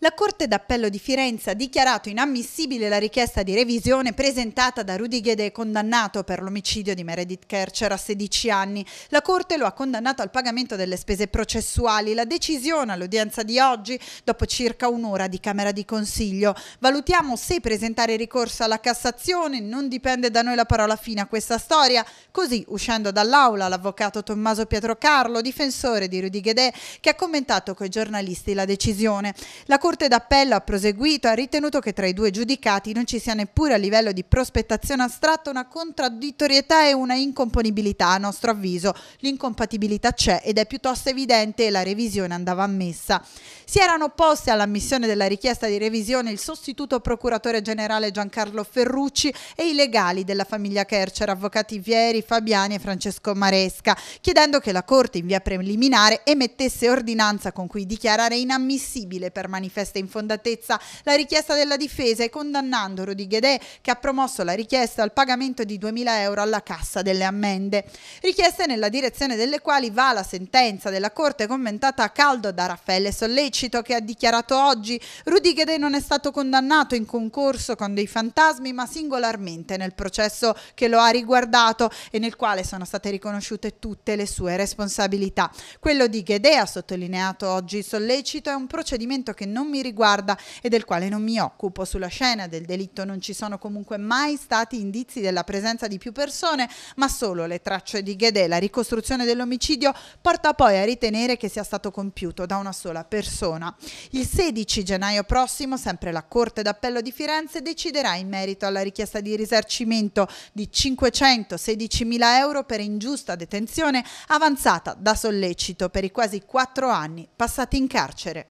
La Corte d'Appello di Firenze ha dichiarato inammissibile la richiesta di revisione presentata da Rudy Ghede condannato per l'omicidio di Meredith Kercher a 16 anni. La Corte lo ha condannato al pagamento delle spese processuali. La decisione all'udienza di oggi, dopo circa un'ora di Camera di Consiglio. Valutiamo se presentare ricorso alla Cassazione, non dipende da noi la parola fine a questa storia. Così, uscendo dall'aula, l'avvocato Tommaso Pietro Carlo, difensore di Rudy Ghede, che ha commentato coi giornalisti la decisione. La Corte Corte d'Appello ha proseguito, ha ritenuto che tra i due giudicati non ci sia neppure a livello di prospettazione astratta una contraddittorietà e una incomponibilità. A nostro avviso l'incompatibilità c'è ed è piuttosto evidente e la revisione andava ammessa. Si erano opposti all'ammissione della richiesta di revisione il sostituto procuratore generale Giancarlo Ferrucci e i legali della famiglia Kercher, avvocati Vieri, Fabiani e Francesco Maresca, chiedendo che la Corte in via preliminare emettesse ordinanza con cui dichiarare inammissibile per manifestazione manifesta infondatezza la richiesta della difesa e condannando Rudy Ghedè che ha promosso la richiesta al pagamento di 2.000 euro alla Cassa delle Ammende. Richieste nella direzione delle quali va la sentenza della Corte commentata a caldo da Raffaele Sollecito che ha dichiarato oggi Rudy Ghedè non è stato condannato in concorso con dei fantasmi ma singolarmente nel processo che lo ha riguardato e nel quale sono state riconosciute tutte le sue responsabilità. Quello di Ghedè ha sottolineato oggi Sollecito, è un procedimento che non non mi riguarda e del quale non mi occupo. Sulla scena del delitto non ci sono comunque mai stati indizi della presenza di più persone, ma solo le tracce di Ghedè. La ricostruzione dell'omicidio porta poi a ritenere che sia stato compiuto da una sola persona. Il 16 gennaio prossimo, sempre la Corte d'Appello di Firenze deciderà in merito alla richiesta di risarcimento di 516.000 euro per ingiusta detenzione avanzata da sollecito per i quasi quattro anni passati in carcere.